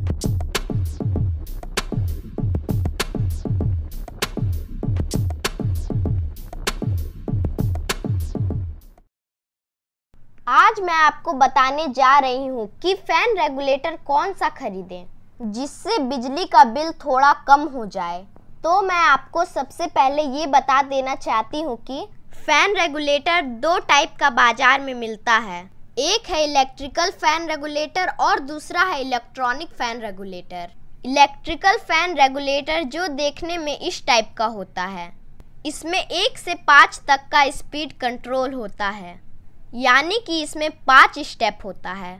आज मैं आपको बताने जा रही हूँ कि फैन रेगुलेटर कौन सा खरीदें जिससे बिजली का बिल थोड़ा कम हो जाए तो मैं आपको सबसे पहले ये बता देना चाहती हूँ कि फैन रेगुलेटर दो टाइप का बाजार में मिलता है एक है इलेक्ट्रिकल फैन रेगुलेटर और दूसरा है electronic fan regulator electrical fan regulator जो देखने में इस टाइप का होता है इसमें एक से पाँच तक का स्पीड कंट्रोल होता है यानी कि इसमें पाँच स्टेप होता है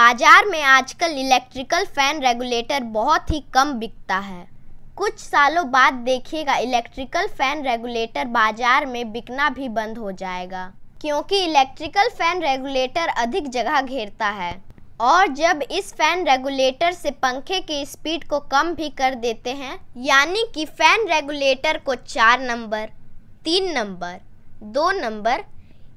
बाजार में आजकल इलेक्ट्रिकल फैन रेगुलेटर बहुत ही कम बिकता है कुछ सालों बाद देखिएगा इलेक्ट्रिकल फैन रेगुलेटर बाजार में बिकना भी बंद हो जाएगा क्योंकि इलेक्ट्रिकल फैन रेगुलेटर अधिक जगह घेरता है और जब इस फैन रेगुलेटर से पंखे की स्पीड को कम भी कर देते हैं यानी कि फैन रेगुलेटर को चार नंबर तीन नंबर दो नंबर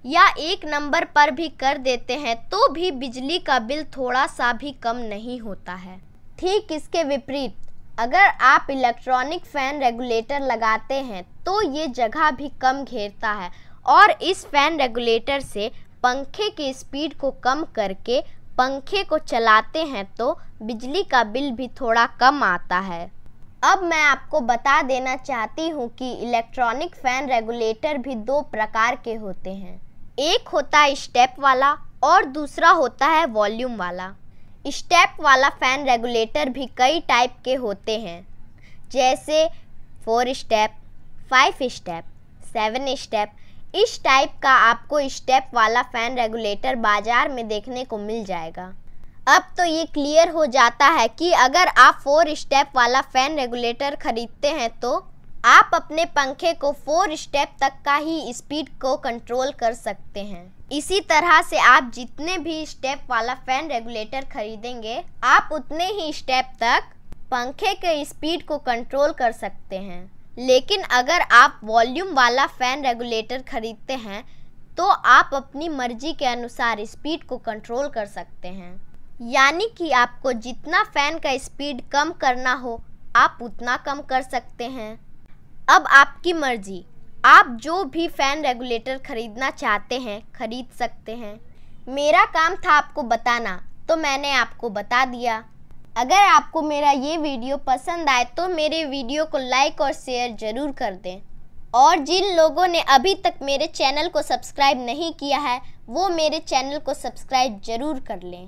या एक नंबर पर भी कर देते हैं तो भी बिजली का बिल थोड़ा सा भी कम नहीं होता है ठीक इसके विपरीत अगर आप इलेक्ट्रॉनिक फैन रेगुलेटर लगाते हैं तो ये जगह भी कम घेरता है और इस फैन रेगुलेटर से पंखे की स्पीड को कम करके पंखे को चलाते हैं तो बिजली का बिल भी थोड़ा कम आता है अब मैं आपको बता देना चाहती हूँ कि इलेक्ट्रॉनिक फैन रेगुलेटर भी दो प्रकार के होते हैं एक होता है स्टेप वाला और दूसरा होता है वॉल्यूम वाला स्टेप वाला फैन रेगुलेटर भी कई टाइप के होते हैं जैसे four step five step seven step इस टाइप का आपको स्टेप वाला फ़ैन रेगुलेटर बाज़ार में देखने को मिल जाएगा अब तो ये क्लियर हो जाता है कि अगर आप फोर स्टेप वाला फ़ैन रेगुलेटर ख़रीदते हैं तो आप अपने पंखे को फोर स्टेप तक का ही स्पीड को कंट्रोल कर सकते हैं इसी तरह से आप जितने भी स्टेप वाला फ़ैन रेगुलेटर खरीदेंगे आप उतने ही स्टेप तक पंखे के स्पीड को कंट्रोल कर सकते हैं लेकिन अगर आप वॉल्यूम वाला फ़ैन रेगुलेटर ख़रीदते हैं तो आप अपनी मर्जी के अनुसार स्पीड को कंट्रोल कर सकते हैं यानी कि आपको जितना फ़ैन का स्पीड कम करना हो आप उतना कम कर सकते हैं अब आपकी मर्जी आप जो भी फ़ैन रेगुलेटर ख़रीदना चाहते हैं ख़रीद सकते हैं मेरा काम था आपको बताना तो मैंने आपको बता दिया अगर आपको मेरा ये वीडियो पसंद आए तो मेरे वीडियो को लाइक और शेयर ज़रूर कर दें और जिन लोगों ने अभी तक मेरे चैनल को सब्सक्राइब नहीं किया है वो मेरे चैनल को सब्सक्राइब ज़रूर कर लें